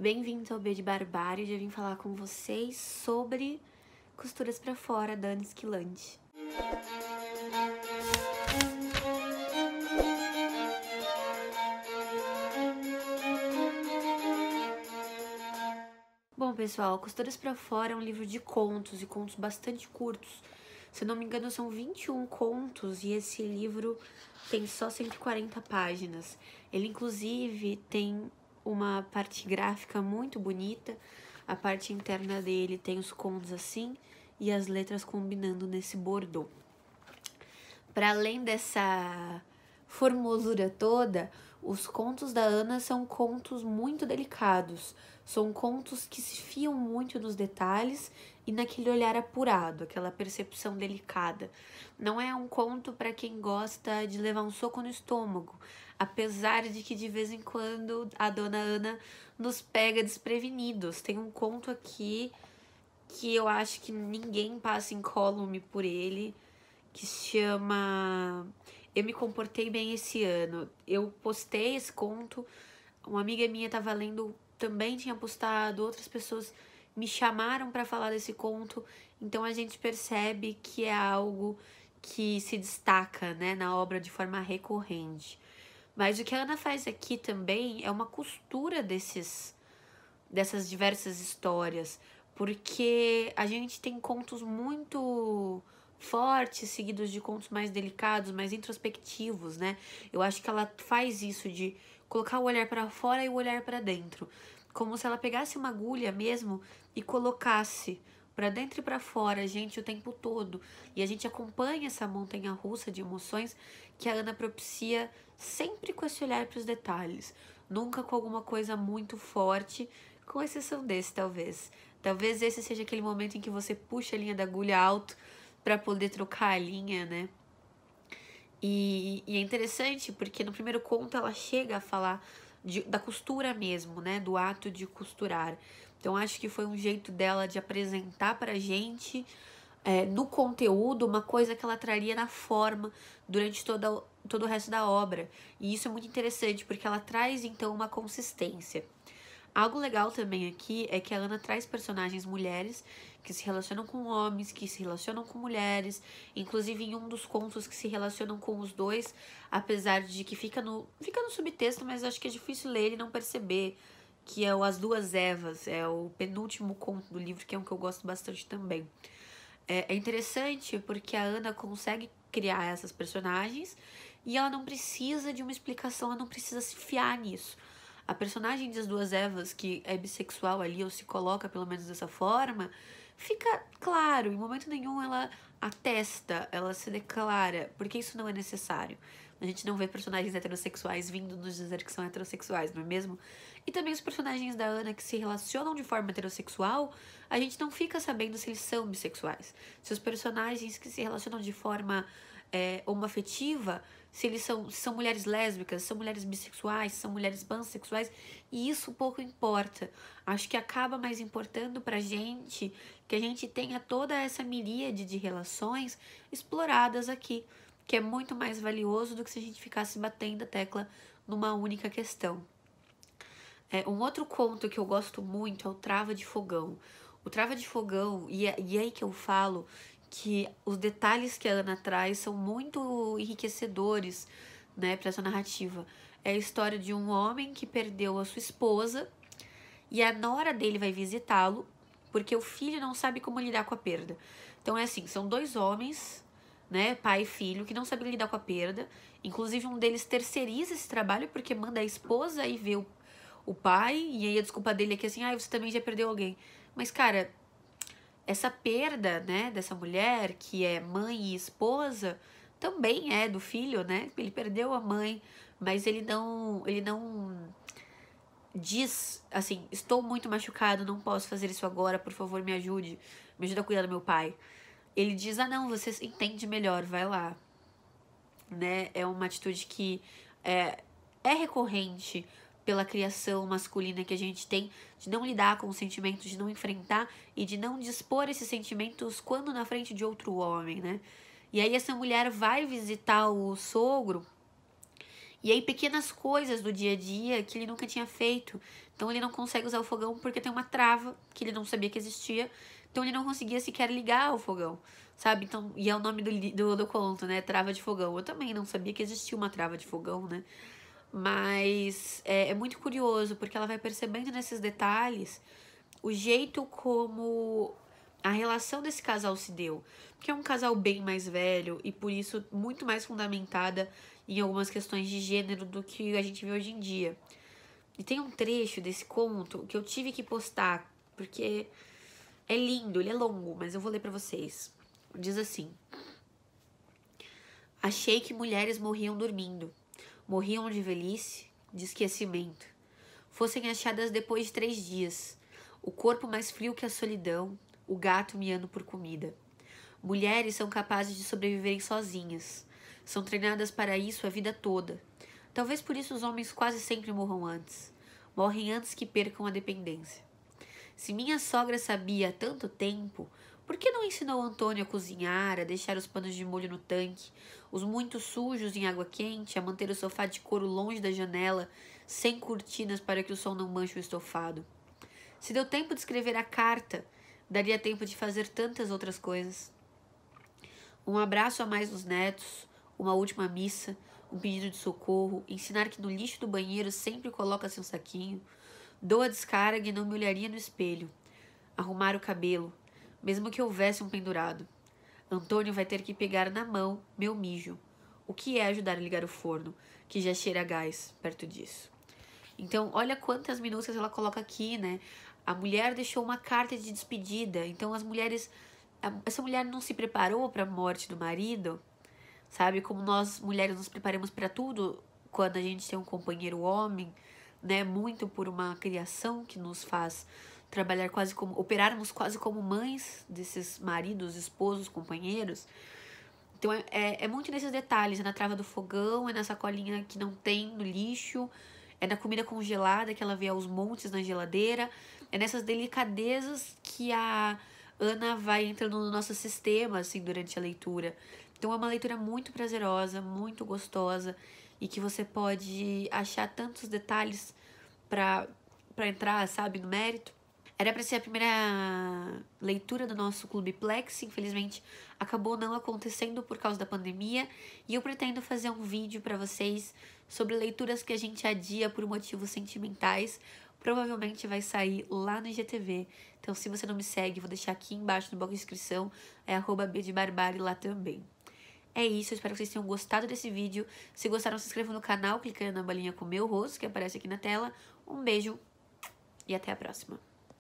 bem vindo ao B de Barbário, já vim falar com vocês sobre costuras para fora da Anne Esquilante. Bom, pessoal, Costuras para Fora é um livro de contos e contos bastante curtos. Se não me engano, são 21 contos e esse livro tem só 140 páginas. Ele, inclusive, tem uma parte gráfica muito bonita. A parte interna dele tem os contos assim e as letras combinando nesse bordô. Para além dessa formosura toda, os contos da Ana são contos muito delicados, são contos que se fiam muito nos detalhes e naquele olhar apurado, aquela percepção delicada. Não é um conto para quem gosta de levar um soco no estômago, apesar de que de vez em quando a dona Ana nos pega desprevenidos. Tem um conto aqui que eu acho que ninguém passa em por ele, que chama Eu me comportei bem esse ano. Eu postei esse conto, uma amiga minha tava lendo, também tinha postado, outras pessoas me chamaram para falar desse conto, então a gente percebe que é algo que se destaca, né, na obra de forma recorrente. Mas o que a Ana faz aqui também é uma costura desses dessas diversas histórias, porque a gente tem contos muito fortes, seguidos de contos mais delicados, mais introspectivos, né? Eu acho que ela faz isso de colocar o olhar para fora e o olhar para dentro, como se ela pegasse uma agulha mesmo e colocasse para dentro e para fora, gente, o tempo todo. E a gente acompanha essa montanha russa de emoções que a Ana propicia sempre com esse olhar para os detalhes, nunca com alguma coisa muito forte, com exceção desse, talvez. Talvez esse seja aquele momento em que você puxa a linha da agulha alto para poder trocar a linha, né? E, e é interessante porque no primeiro conto ela chega a falar de, da costura mesmo, né? Do ato de costurar. Então, acho que foi um jeito dela de apresentar pra gente é, no conteúdo uma coisa que ela traria na forma durante toda, todo o resto da obra. E isso é muito interessante, porque ela traz então uma consistência. Algo legal também aqui é que a Ana traz personagens mulheres que se relacionam com homens, que se relacionam com mulheres, inclusive em um dos contos que se relacionam com os dois, apesar de que fica no, fica no subtexto, mas acho que é difícil ler e não perceber que é o As Duas Evas, é o penúltimo conto do livro, que é um que eu gosto bastante também. É, é interessante porque a Ana consegue criar essas personagens e ela não precisa de uma explicação, ela não precisa se fiar nisso a personagem das duas Evas, que é bissexual ali, ou se coloca pelo menos dessa forma, fica claro, em momento nenhum ela atesta, ela se declara, porque isso não é necessário. A gente não vê personagens heterossexuais vindo nos dizer que são heterossexuais, não é mesmo? E também os personagens da Ana que se relacionam de forma heterossexual, a gente não fica sabendo se eles são bissexuais. Se os personagens que se relacionam de forma é, homoafetiva, se eles são, se são mulheres lésbicas, são mulheres bissexuais, são mulheres pansexuais, e isso pouco importa. Acho que acaba mais importando pra gente que a gente tenha toda essa miríade de relações exploradas aqui, que é muito mais valioso do que se a gente ficasse batendo a tecla numa única questão. É, um outro conto que eu gosto muito é o Trava de Fogão. O Trava de Fogão, e é, e é aí que eu falo que os detalhes que a Ana traz são muito enriquecedores, né, para essa narrativa. É a história de um homem que perdeu a sua esposa e a nora dele vai visitá-lo porque o filho não sabe como lidar com a perda. Então é assim, são dois homens, né, pai e filho, que não sabem lidar com a perda. Inclusive um deles terceiriza esse trabalho porque manda a esposa aí ver o, o pai e aí a desculpa dele é que assim, ah, você também já perdeu alguém. Mas cara, essa perda, né, dessa mulher que é mãe e esposa, também é do filho, né? Ele perdeu a mãe, mas ele não, ele não diz assim: "Estou muito machucado, não posso fazer isso agora, por favor, me ajude. Me ajuda a cuidar do meu pai." Ele diz: "Ah, não, você entende melhor, vai lá." Né? É uma atitude que é, é recorrente pela criação masculina que a gente tem, de não lidar com os sentimentos, de não enfrentar e de não dispor esses sentimentos quando na frente de outro homem, né? E aí essa mulher vai visitar o sogro e aí pequenas coisas do dia a dia que ele nunca tinha feito. Então ele não consegue usar o fogão porque tem uma trava que ele não sabia que existia. Então ele não conseguia sequer ligar o fogão, sabe? Então, e é o nome do, do, do conto, né? Trava de fogão. Eu também não sabia que existia uma trava de fogão, né? Mas é, é muito curioso, porque ela vai percebendo nesses detalhes o jeito como a relação desse casal se deu. Porque é um casal bem mais velho e por isso muito mais fundamentada em algumas questões de gênero do que a gente vê hoje em dia. E tem um trecho desse conto que eu tive que postar, porque é lindo, ele é longo, mas eu vou ler para vocês. Diz assim: Achei que mulheres morriam dormindo morriam de velhice, de esquecimento, fossem achadas depois de três dias, o corpo mais frio que a solidão, o gato miando por comida. Mulheres são capazes de sobreviverem sozinhas, são treinadas para isso a vida toda. Talvez por isso os homens quase sempre morram antes, morrem antes que percam a dependência. Se minha sogra sabia há tanto tempo, por que não ensinou Antônio a cozinhar, a deixar os panos de molho no tanque, os muito sujos em água quente, a manter o sofá de couro longe da janela, sem cortinas para que o sol não manche o estofado? Se deu tempo de escrever a carta, daria tempo de fazer tantas outras coisas. Um abraço a mais dos netos, uma última missa, um pedido de socorro, ensinar que no lixo do banheiro sempre coloca-se um saquinho, dou a descarga e não me olharia no espelho, arrumar o cabelo, mesmo que houvesse um pendurado. Antônio vai ter que pegar na mão meu mijo. O que é ajudar a ligar o forno, que já cheira a gás perto disso. Então, olha quantas minúcias ela coloca aqui, né? A mulher deixou uma carta de despedida. Então, as mulheres. Essa mulher não se preparou para a morte do marido, sabe? Como nós mulheres nos preparamos para tudo quando a gente tem um companheiro homem, né? Muito por uma criação que nos faz trabalhar quase como operarmos quase como mães desses maridos, esposos, companheiros. Então é, é, é, muito nesses detalhes, é na trava do fogão, é na sacolinha que não tem no lixo, é na comida congelada que ela vê aos montes na geladeira, é nessas delicadezas que a Ana vai entrando no nosso sistema assim durante a leitura. Então é uma leitura muito prazerosa, muito gostosa e que você pode achar tantos detalhes para para entrar, sabe, no mérito. Era para ser a primeira leitura do nosso Clube Plex, infelizmente acabou não acontecendo por causa da pandemia, e eu pretendo fazer um vídeo para vocês sobre leituras que a gente adia por motivos sentimentais. Provavelmente vai sair lá no IGTV. Então, se você não me segue, vou deixar aqui embaixo no bloco de inscrição, é arroba Barbari lá também. É isso, espero que vocês tenham gostado desse vídeo. Se gostaram, se inscrevam no canal, clicando na bolinha com o meu rosto, que aparece aqui na tela. Um beijo e até a próxima.